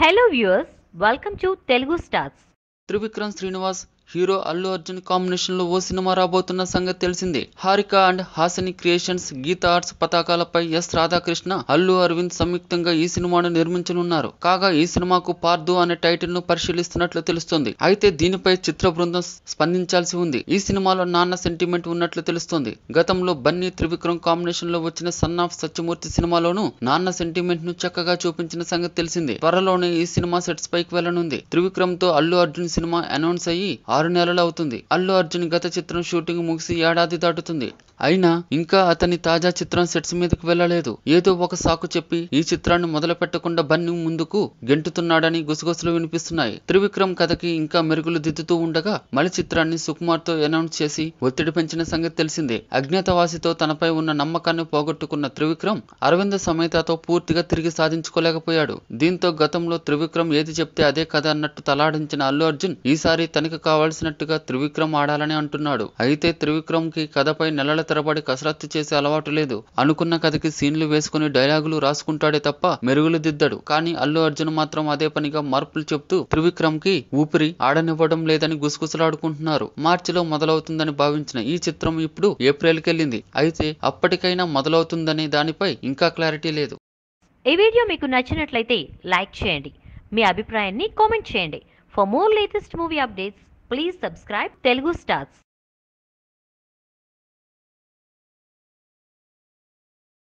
Hello viewers welcome to Telugu stars Trivikram Srinivas hero Allu Arjun combination లో ఓ సినిమా రాబోతున్న సంగతి తెలిసిందే Haarika and Hasini creations Geetha arts పతాకాలపై ఎస్ రాధాకృష్ణ అల్లు అరవింద్ సంయుక్తంగా ఈ సినిమాను నిర్మించనున్నారు కాగా ఈ సినిమాకు పార్దు అనే టైటిల్ ను పరిశీలిస్తున్నట్లు తెలుస్తోంది అయితే దీనిపై చిత్ర బృందం స్పందించాల్సి ఉంది ఈ సినిమాలో నాన్న సెంటిమెంట్ ఉన్నట్లు తెలుస్తోంది గతంలో బన్నీ త్రివిక్రమ్ కాంబినేషన్ లో వచ్చిన సన్ ఆఫ్ సత్యమూర్తి సినిమాలోనూ నాన్న సెంటిమెంట్ ను చక్కగా చూపించిన సంగతి తెలిసిందే త్వరలోనే ఈ సినిమా సెట్స్ పైకి వెళ్లనుంది త్రివిక్రమ్ తో అల్లు అర్జున్ సినిమా అనౌన్స్ అయ్యి ఆరు నెలలు అవుతుంది అల్లు అర్జున్ గత చిత్రం షూటింగ్ ముగిసి ఏడాది దాటుతుంది అయినా ఇంకా అతని తాజా చిత్రం సెట్స్ మీదకు వెళ్లలేదు ఏదో ఒక సాకు చెప్పి ఈ చిత్రాన్ని మొదలు పెట్టకుండా బన్నీ ముందుకు గెంటుతున్నాడని గుసగుసలు వినిపిస్తున్నాయి త్రివిక్రమ్ కథకి ఇంకా మెరుగులు దిద్దుతూ ఉండగా మలి చిత్రాన్ని సుకుమార్ తో అనౌన్స్ చేసి ఒత్తిడి పెంచిన సంగతి తెలిసిందే అజ్ఞాతవాసితో తనపై ఉన్న నమ్మకాన్ని పోగొట్టుకున్న త్రివిక్రమ్ అరవింద సమేతతో పూర్తిగా తిరిగి సాధించుకోలేకపోయాడు దీంతో గతంలో త్రివిక్రమ్ ఏది చెప్తే అదే కథ అన్నట్టు తలాడించిన అల్లు అర్జున్ ఈసారి తనకు కావాలి కావలసినట్టుగా త్రివిక్రమ్ ఆడాలని అంటున్నాడు అయితే త్రివిక్రమ్ కి కథపై నెలల తరబడి కసరత్తు చేసే అలవాటు లేదు అనుకున్న కథకి సీన్లు వేసుకుని డైలాగులు రాసుకుంటాడే తప్ప మెరుగులు దిద్దడు కానీ అల్లు అర్జున్ మాత్రం అదే పనిగా మార్పులు చెప్తూ త్రివిక్రమ్ కి ఊపిరి ఆడనివ్వడం లేదని గుసగుసలాడుకుంటున్నారు మార్చిలో మొదలవుతుందని భావించిన ఈ చిత్రం ఇప్పుడు ఏప్రిల్ కెళ్ళింది అయితే అప్పటికైనా మొదలవుతుందనే దానిపై ఇంకా క్లారిటీ లేదు ఈ వీడియో మీకు నచ్చినట్లయితే లైక్ చేయండి మీ అభిప్రాయాన్ని కామెంట్ చేయండి for more latest movie updates Please subscribe Telugu Stars.